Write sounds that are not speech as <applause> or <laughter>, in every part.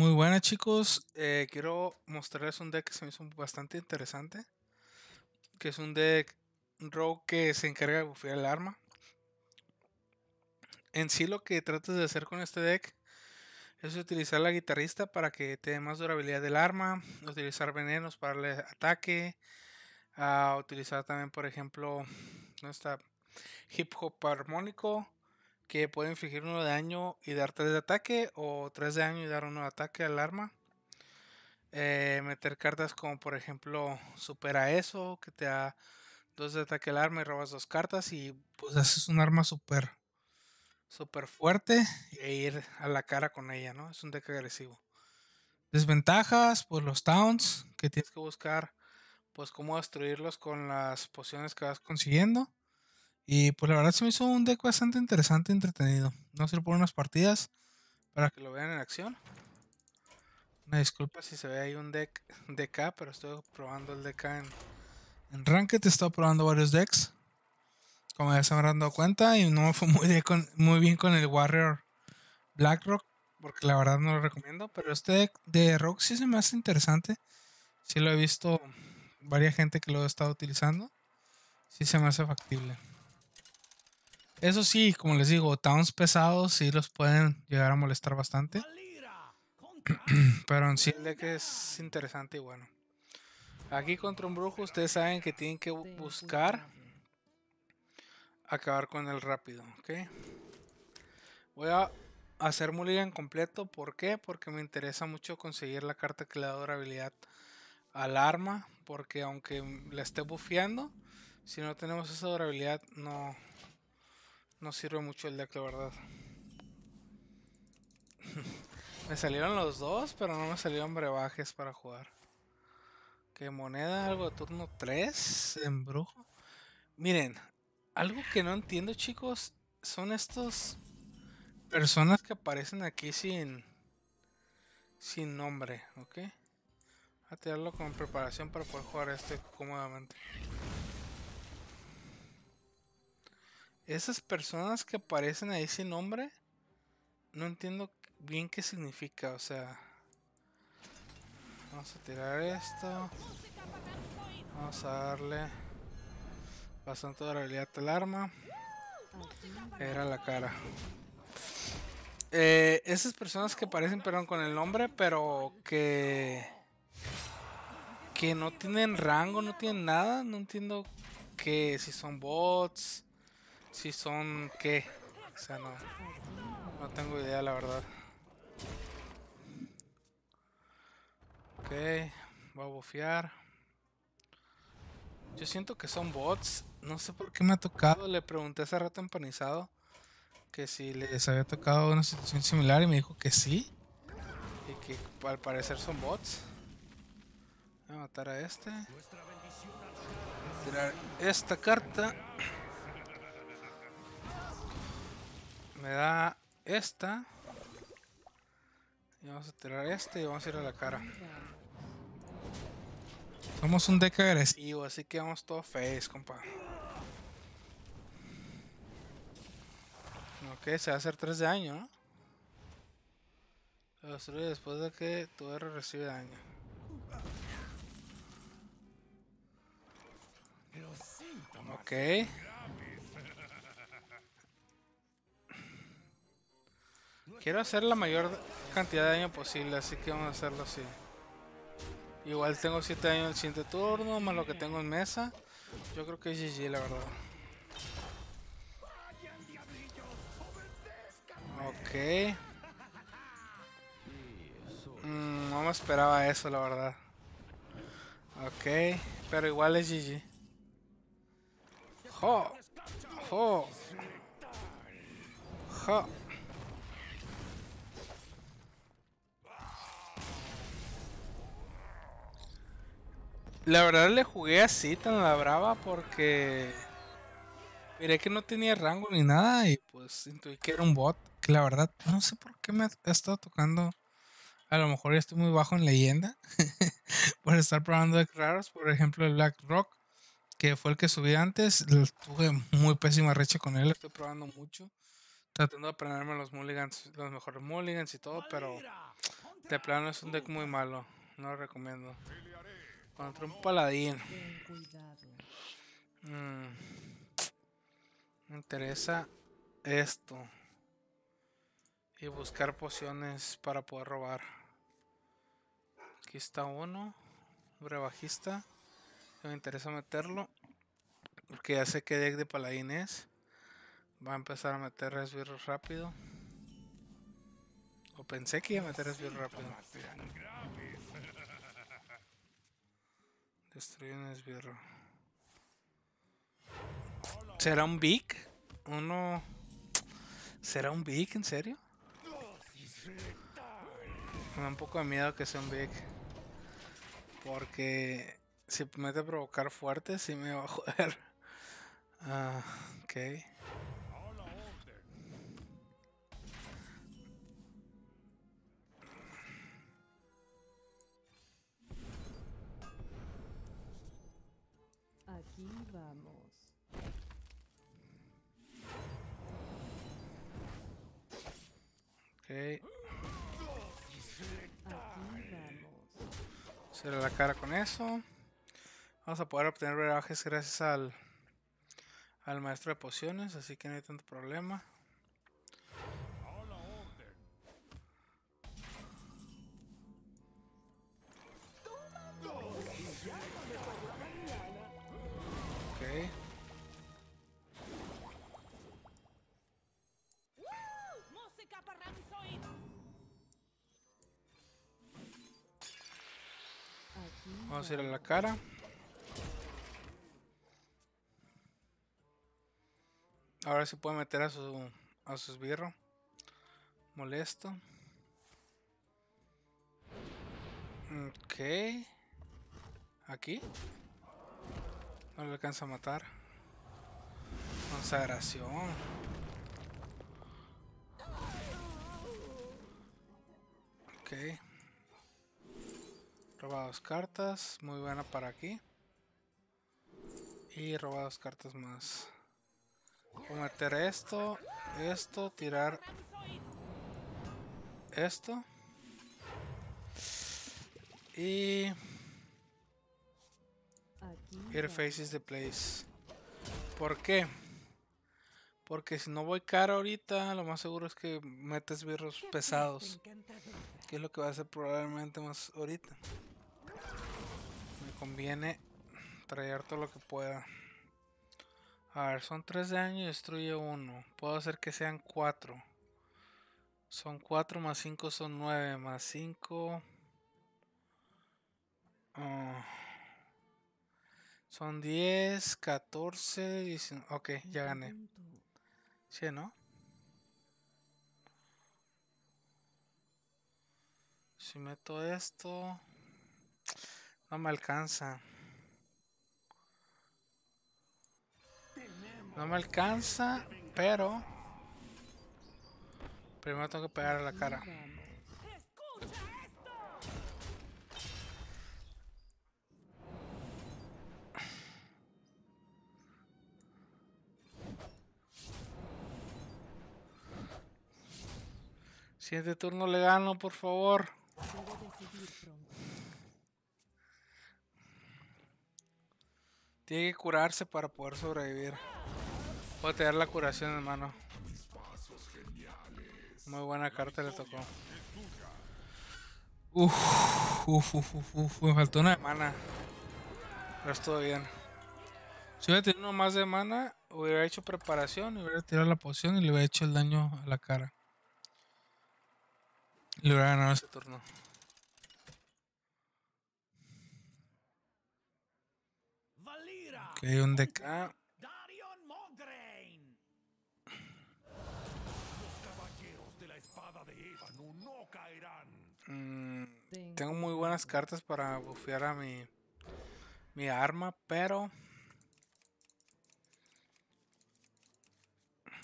Muy buenas chicos, eh, quiero mostrarles un deck que se me hizo bastante interesante, que es un deck rogue que se encarga de bufear el arma. En sí lo que tratas de hacer con este deck es utilizar la guitarrista para que te dé más durabilidad del arma, utilizar venenos para darle ataque, ah, utilizar también por ejemplo, hip hop armónico, que puede infligir uno de daño y dar 3 de ataque o 3 de daño y dar uno de ataque al arma. Eh, meter cartas como por ejemplo supera eso, que te da 2 de ataque al arma y robas dos cartas y pues haces un arma súper super fuerte e ir a la cara con ella, ¿no? Es un deck agresivo. Desventajas, pues los towns, que tienes que buscar pues cómo destruirlos con las pociones que vas consiguiendo. Y pues la verdad se me hizo un deck bastante interesante, y entretenido. No sé por unas partidas para que lo vean en acción. Una disculpa si se ve ahí un deck de K pero estoy probando el DK en, en Ranked. He estado probando varios decks. Como ya se me han dado cuenta, y no me fue muy, muy bien con el Warrior Blackrock, porque la verdad no lo recomiendo. Pero este deck de Rock sí se me hace interesante. Sí lo he visto varias gente que lo ha estado utilizando. Sí se me hace factible. Eso sí, como les digo, towns pesados sí los pueden llegar a molestar bastante. <clears throat> Pero en sí es interesante y bueno. Aquí contra un brujo ustedes saben que tienen que buscar acabar con el rápido, ¿ok? Voy a hacer en completo, ¿por qué? Porque me interesa mucho conseguir la carta que le da durabilidad al arma, porque aunque la esté bufeando, si no tenemos esa durabilidad no, no sirve mucho el deck, la verdad. <laughs> me salieron los dos, pero no me salieron brebajes para jugar. ¿Qué moneda, algo de turno 3 Embrujo. Miren, algo que no entiendo, chicos, son estos personas que aparecen aquí sin sin nombre, ¿ok? Voy a tirarlo con preparación para poder jugar este cómodamente. Esas personas que aparecen ahí sin nombre, no entiendo bien qué significa, o sea... Vamos a tirar esto. Vamos a darle bastante realidad al arma. Era la cara. Eh, esas personas que aparecen, perdón, con el nombre, pero que... Que no tienen rango, no tienen nada. No entiendo que si son bots si son qué. O sea, no. No tengo idea, la verdad. Ok, voy a bufear. Yo siento que son bots. No sé por qué me ha tocado. Le pregunté hace rato empanizado que si les había tocado una situación similar y me dijo que sí. Y que al parecer son bots. Voy a matar a este. Tirar esta carta. Me da esta. Y vamos a tirar este y vamos a ir a la cara. Somos un deck agresivo, así que vamos todo face, compa. Ok, se va a hacer 3 de daño, ¿no? Lo destruye después de que tu R recibe daño. Ok. Quiero hacer la mayor cantidad de daño posible, así que vamos a hacerlo así. Igual tengo 7 daño en el siguiente turno, más lo que tengo en mesa. Yo creo que es GG, la verdad. Ok. Mm, no me esperaba eso, la verdad. Ok, pero igual es GG. ¡Jo! ¡Jo! ¡Jo! La verdad le jugué así tan la brava porque miré que no tenía rango ni nada y pues intuí que era un bot. Que la verdad no sé por qué me ha estado tocando. A lo mejor ya estoy muy bajo en leyenda <laughs> por estar probando decks raros. Por ejemplo, el Black Rock, que fue el que subí antes. Tuve muy pésima recha con él. Estoy probando mucho. Tratando de aprenderme los mulligans, los mejores mulligans y todo, pero de plano es un deck muy malo. No lo recomiendo. Contra un paladín. Mm. Me interesa esto. Y buscar pociones para poder robar. Aquí está uno. Brebajista. Me interesa meterlo. Porque ya sé que deck de paladín es. Va a empezar a meter resbir rápido. O pensé que iba a meter resbir rápido. ¿Será un big? ¿Uno? ¿Será un big? ¿En serio? Me da un poco de miedo que sea un big. Porque si me mete a provocar fuerte, Si me va a joder. Ah, ok. aquí vamos. Aquí Será la cara con eso. Vamos a poder obtener rebajes gracias al, al maestro de pociones, así que no hay tanto problema. Vamos a a la cara. Ahora se puede meter a su a su esbirro. Molesto. Ok. Aquí. No le alcanza a matar. Consagración. Ok. cartas. Muy buena para aquí. Y robados cartas más. Voy a meter esto. Esto. Tirar. Esto. Y... Ir faces the place. ¿Por qué? Porque si no voy cara ahorita, lo más seguro es que metes birros pesados. Que es lo que va a hacer probablemente más ahorita. Me conviene traer todo lo que pueda. A ver, son 3 de daño y destruye 1. Puedo hacer que sean 4. Son 4 más 5 son 9. Más 5... Ah, son 10, 14, Ok, ya gané. Sí, ¿no? Si meto esto, no me alcanza. No me alcanza, pero primero tengo que pegar a la cara. Siguiente turno le gano, por favor. Tiene que curarse para poder sobrevivir. Voy a tener la curación, hermano. Muy buena carta le tocó. Uf, uf, uf, uf, me faltó una de mana. Pero estuvo bien. Si hubiera tenido más de mana, hubiera hecho preparación, hubiera tirado la poción y le hubiera hecho el daño a la cara. Le hubiera ganado ese turno. un mm, tengo muy buenas cartas para bufear a mi, mi arma, pero...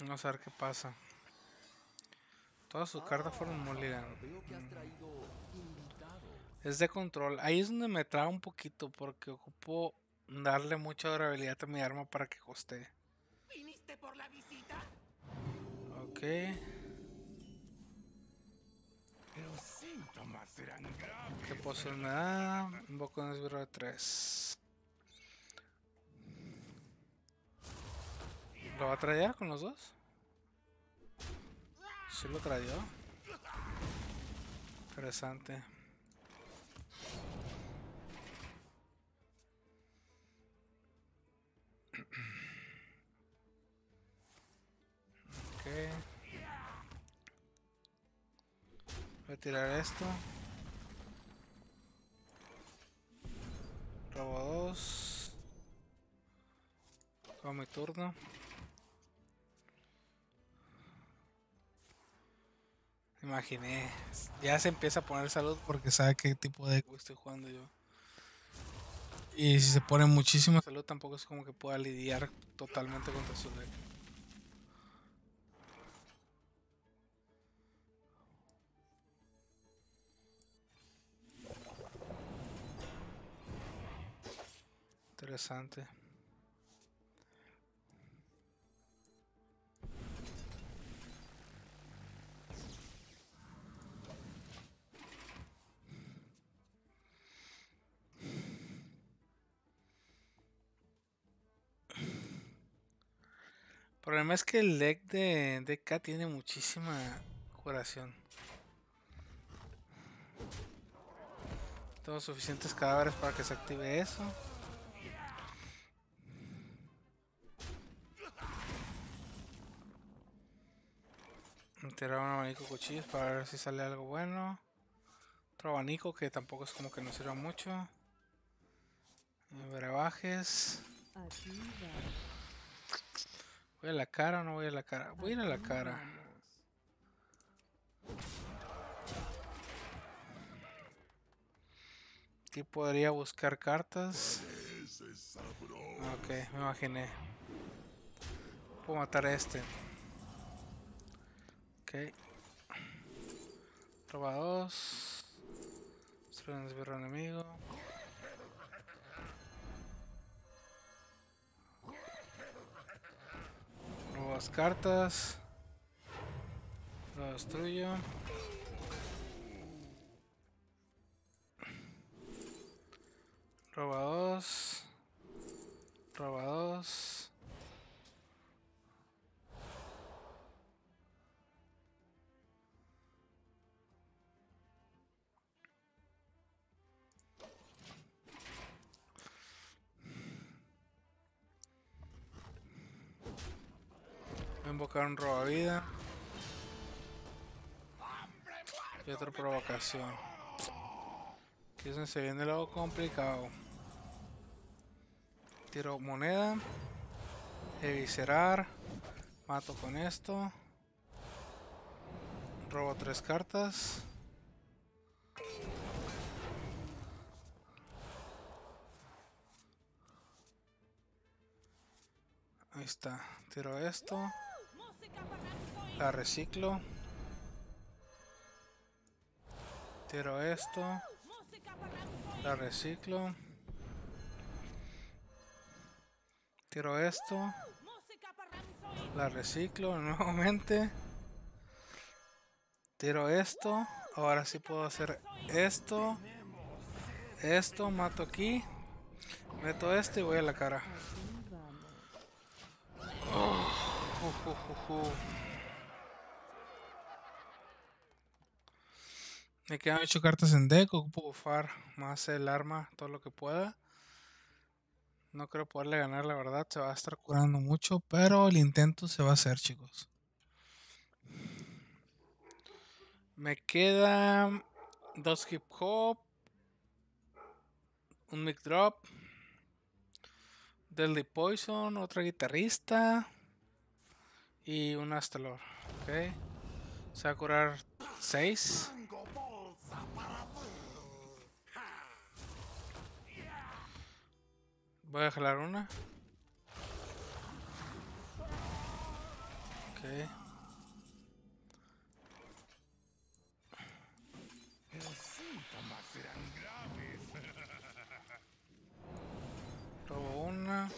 Vamos a ver qué pasa. Todas sus cartas fueron mulligan. Es de control. Ahí es donde me traba un poquito porque ocupo darle mucha durabilidad a mi arma para que coste. Ok. Los síntomas serán graves. ¿Qué poso me da? Un poco de esbirro de 3. ¿Lo va a traer con los dos? Sí lo trajo. Interesante. Okay. Voy a tirar esto. Robo dos Acabo mi turno. Imaginé. Ya se empieza a poner salud porque sabe qué tipo de estoy jugando yo. Y si se pone muchísima salud, tampoco es como que pueda lidiar totalmente contra su deck. Interesante. El problema es que el deck de DK tiene muchísima curación. Tengo suficientes cadáveres para que se active eso. Tirar un abanico de cuchillos para ver si sale algo bueno. Otro abanico que tampoco es como que nos sirva mucho. Brebajes. ¿Voy a la cara o no voy a la cara? Voy a ir a la cara. Aquí podría buscar cartas. Ok, me imaginé. Puedo matar a este. Ok. Roba dos. Destruye un enemigo. las cartas. Lo destruyo. Roba dos. Roba dos. invocar un roba vida. Y otra provocación. que se viene algo complicado. Tiro moneda. Eviscerar. Mato con esto. Robo tres cartas. Ahí está. Tiro esto. La reciclo. Tiro esto. La reciclo. Tiro esto. La reciclo nuevamente. Tiro esto. Ahora sí puedo hacer esto. Esto, mato aquí. Meto esto y voy a la cara. Me quedan 8 cartas en deck. Ocupo bufar más el arma, todo lo que pueda. No creo poderle ganar, la verdad. Se va a estar curando mucho, pero el intento se va a hacer, chicos. Me quedan dos hip hop, un mic drop, Deadly Poison, otra guitarrista y un Astalor. Ok. Se va a curar 6. Voy a jalar una. Ok. Robo una.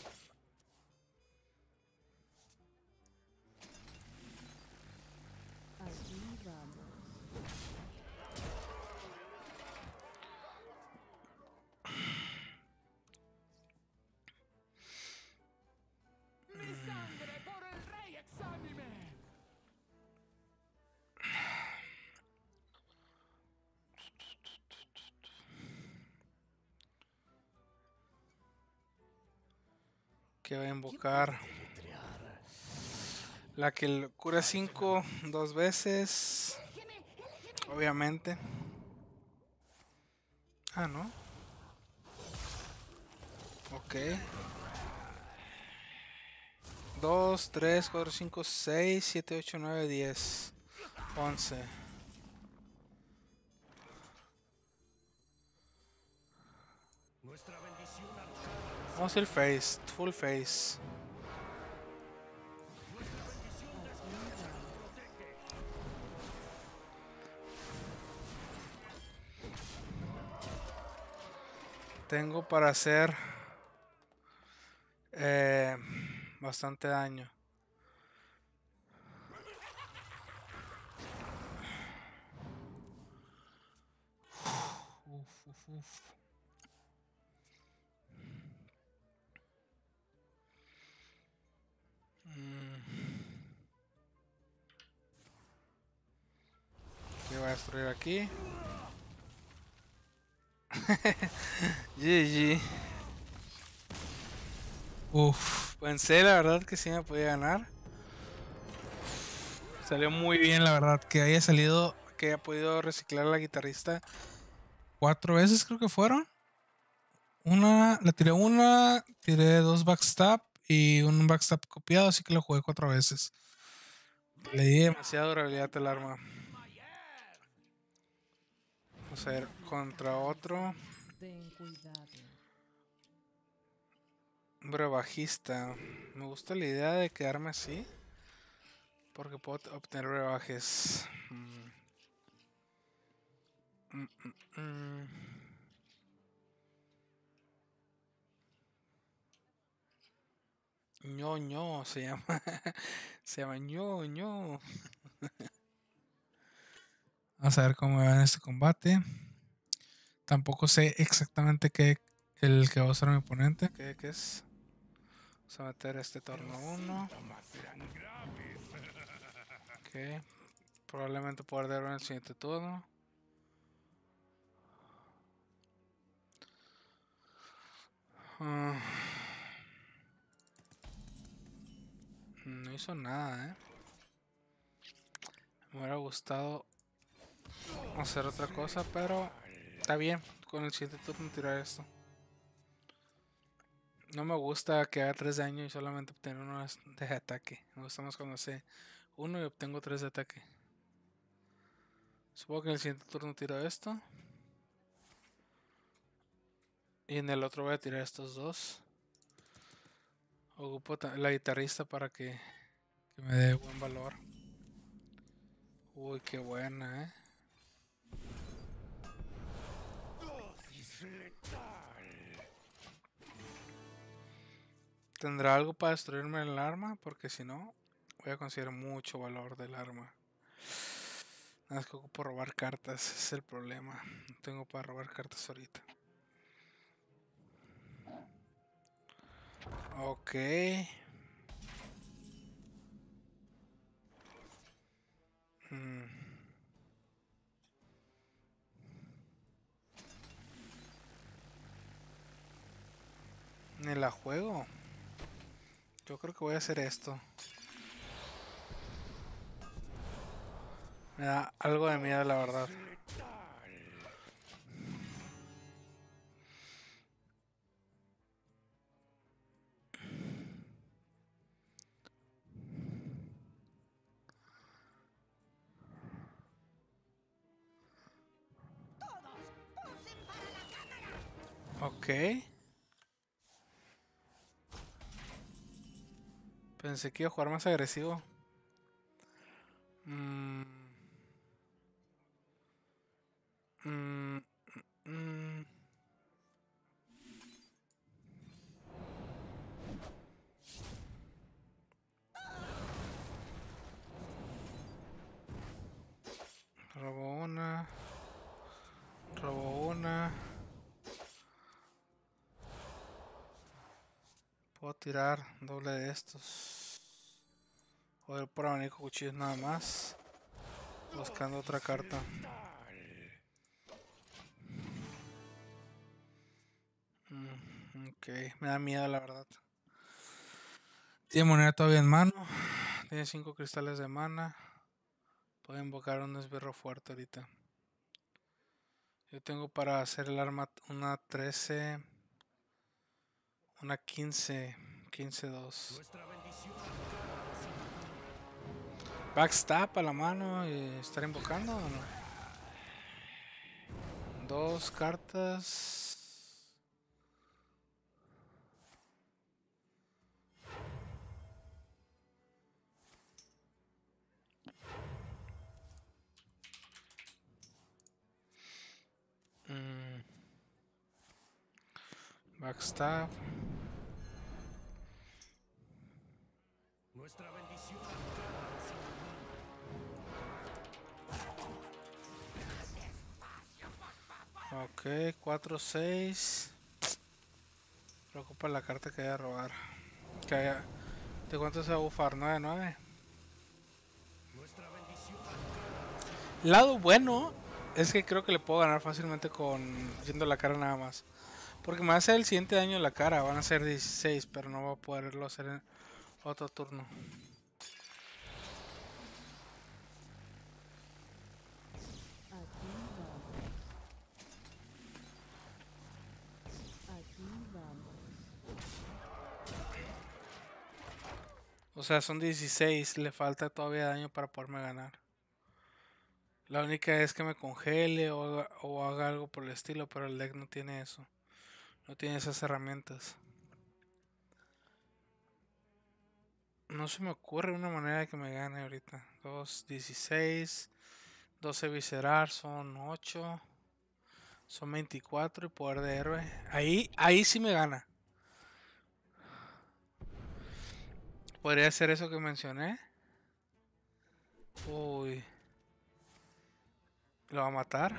que va a invocar. La que cura 5 dos veces. Obviamente. Ah, ¿no? Ok. 2, 3, 4, 5, 6, 7, 8, 9, 10, 11. Vamos el face, full face. Tengo para hacer eh, bastante daño. Uf, uf, uf. correr aquí. GG. <laughs> Uf, pensé pues la verdad que sí me podía ganar. Salió muy bien la verdad que haya salido, que haya podido reciclar la guitarrista cuatro veces creo que fueron. Una, la tiré una, tiré dos backstab y un backstab copiado, así que lo jugué cuatro veces. Le di demasiada durabilidad al arma. Vamos a contra otro. Rebajista. Me gusta la idea de quedarme así. Porque puedo obtener rebajes. Mm, mm, mm, mm. se llama. <laughs> se llama Ño <laughs> a ver cómo va en este combate. Tampoco sé exactamente qué el que va a ser mi oponente, qué, es. Vamos a meter este torno 1. Ok. Probablemente poder en el siguiente turno. Ah. no hizo nada, eh. Me hubiera gustado hacer otra cosa, pero está bien con el siguiente turno tirar esto. No me gusta que haga 3 daño y solamente obtener uno de ataque. Me gusta más cuando hace uno y obtengo 3 de ataque. Supongo que en el siguiente turno tiro esto. Y en el otro voy a tirar estos dos. Ocupo la guitarrista para que, que me dé buen valor. Uy, qué buena, eh. ¿Tendrá algo para destruirme el arma? Porque si no, voy a considerar mucho valor del arma. Nada más que ocupo robar cartas, es el problema. No tengo para robar cartas ahorita. Ok. Hmm. la juego. Yo creo que voy a hacer esto. Me da algo de miedo, la verdad. Okay. Pensé que iba a jugar más agresivo. tirar doble de estos. Joder, por abanico cuchillos nada más. Buscando otra carta. Mm, ok, me da miedo la verdad. Tiene moneda todavía en mano. Tiene 5 cristales de mana. Puede invocar un esbirro fuerte ahorita. Yo tengo para hacer el arma una 13. Una 15. 15-2. Backstab a la mano y estar invocando o no? Dos cartas. Mm. Backstab. Ok, 4, 6. Preocupa la carta que voy a robar. Que haya... ¿De cuánto se va a bufar? 9, 9. Lado bueno es que creo que le puedo ganar fácilmente con yendo la cara nada más. Porque me va a hacer el siguiente daño en la cara, van a ser 16, pero no va a poderlo hacer en otro turno. O sea, son 16, le falta todavía daño para poderme ganar. La única es que me congele o, o haga algo por el estilo, pero el deck no tiene eso. No tiene esas herramientas. No se me ocurre una manera de que me gane ahorita. 2, 16, 12 viscerar, son 8, son 24 y poder de héroe. Ahí, ahí sí me gana. podría ser eso que mencioné. Uy. Lo va a matar.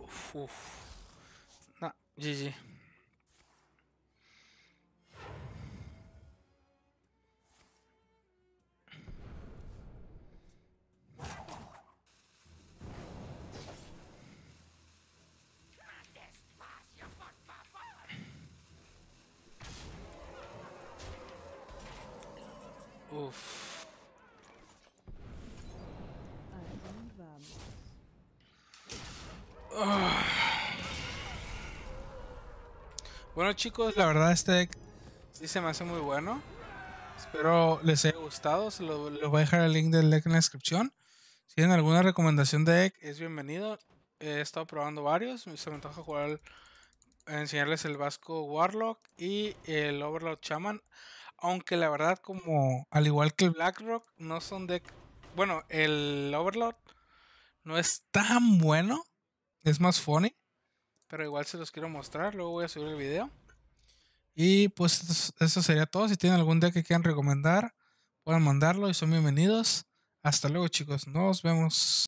Uf, uf. No, GG. Ah. Bueno chicos, la verdad este deck sí se me hace muy bueno. Espero les haya gustado. Se lo, voy a dejar el link del deck en la descripción. Si tienen alguna recomendación de deck, es bienvenido. He estado probando varios. Se me antoja jugar enseñarles el Vasco Warlock y el Overlord Shaman. Aunque la verdad, como al igual que el Blackrock, no son deck. Bueno, el Overlord no es tan bueno es más funny, pero igual se los quiero mostrar, luego voy a subir el video. Y pues eso sería todo. Si tienen algún día que quieran recomendar, Pueden mandarlo y son bienvenidos. Hasta luego chicos, nos vemos.